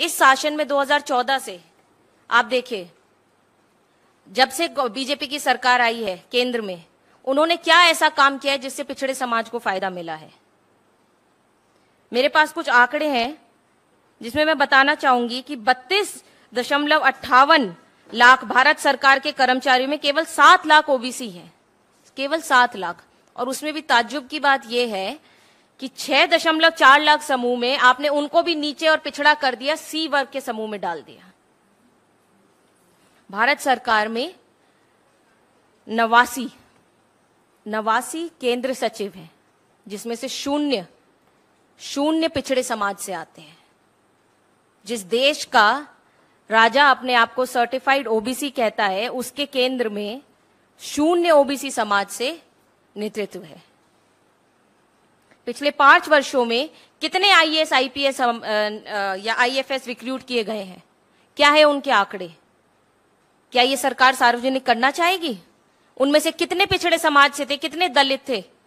इस शासन में 2014 से आप देखिए जब से बीजेपी की सरकार आई है केंद्र में उन्होंने क्या ऐसा काम किया है जिससे पिछड़े समाज को फायदा मिला है मेरे पास कुछ आंकड़े हैं जिसमें मैं बताना चाहूंगी कि बत्तीस दशमलव अट्ठावन लाख भारत सरकार के कर्मचारियों में केवल सात लाख ओबीसी हैं केवल सात लाख और उसमें भी ताज्जुब की बात यह है कि चार लाख समूह में आपने उनको भी नीचे और पिछड़ा कर दिया सी वर्ग के समूह में डाल दिया भारत सरकार में नवासी नवासी केंद्र सचिव हैं जिसमें से शून्य शून्य पिछड़े समाज से आते हैं जिस देश का राजा अपने आप को सर्टिफाइड ओबीसी कहता है उसके केंद्र में शून्य ओबीसी समाज से नेतृत्व है पिछले पांच वर्षों में कितने आईएएस आईपीएस या आईएफएस रिक्रूट किए गए हैं क्या है उनके आंकड़े क्या ये सरकार सार्वजनिक करना चाहेगी उनमें से कितने पिछड़े समाज से थे कितने दलित थे